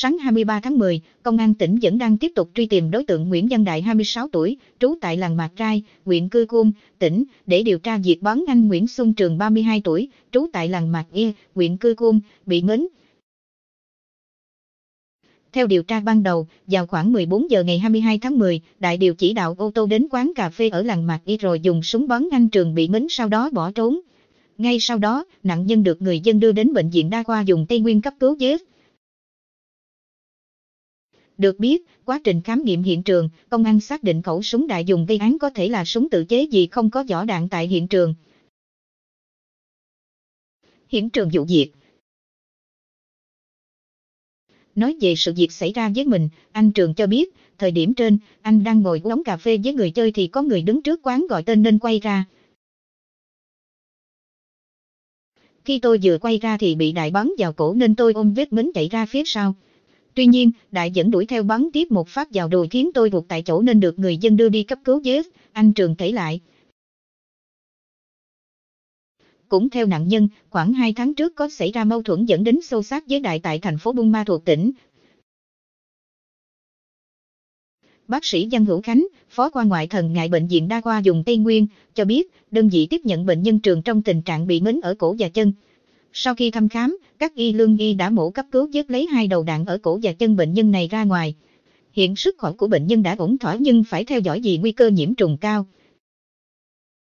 Sáng 23 tháng 10, Công an tỉnh vẫn đang tiếp tục truy tìm đối tượng Nguyễn Văn Đại 26 tuổi, trú tại làng Mạc Trai, huyện Cư Cuông, tỉnh, để điều tra việc bắn anh Nguyễn Xuân Trường 32 tuổi, trú tại làng Mạc Y, e, huyện Cư Cuông, bị mến. Theo điều tra ban đầu, vào khoảng 14 giờ ngày 22 tháng 10, Đại điều chỉ đạo ô tô đến quán cà phê ở làng Mạc Y e rồi dùng súng bắn anh Trường bị mến sau đó bỏ trốn. Ngay sau đó, nạn nhân được người dân đưa đến bệnh viện đa khoa dùng Tây Nguyên cấp cứu giết. Được biết, quá trình khám nghiệm hiện trường, công an xác định khẩu súng đại dùng gây án có thể là súng tự chế vì không có vỏ đạn tại hiện trường. Hiện trường vụ việc Nói về sự việc xảy ra với mình, anh Trường cho biết, thời điểm trên, anh đang ngồi uống cà phê với người chơi thì có người đứng trước quán gọi tên nên quay ra. Khi tôi vừa quay ra thì bị đại bắn vào cổ nên tôi ôm vết mến chạy ra phía sau. Tuy nhiên, đại dẫn đuổi theo bắn tiếp một phát vào đùi khiến tôi gục tại chỗ nên được người dân đưa đi cấp cứu dế, anh Trường kể lại. Cũng theo nạn nhân, khoảng 2 tháng trước có xảy ra mâu thuẫn dẫn đến sâu sát với đại tại thành phố Buôn Ma thuộc tỉnh. Bác sĩ Văn Hữu Khánh, phó khoa ngoại thần ngại bệnh viện đa khoa dùng Tây Nguyên, cho biết đơn vị tiếp nhận bệnh nhân trường trong tình trạng bị mến ở cổ và chân. Sau khi thăm khám, các y lương y đã mổ cấp cứu vớt lấy hai đầu đạn ở cổ và chân bệnh nhân này ra ngoài. Hiện sức khỏe của bệnh nhân đã ổn thỏa nhưng phải theo dõi vì nguy cơ nhiễm trùng cao.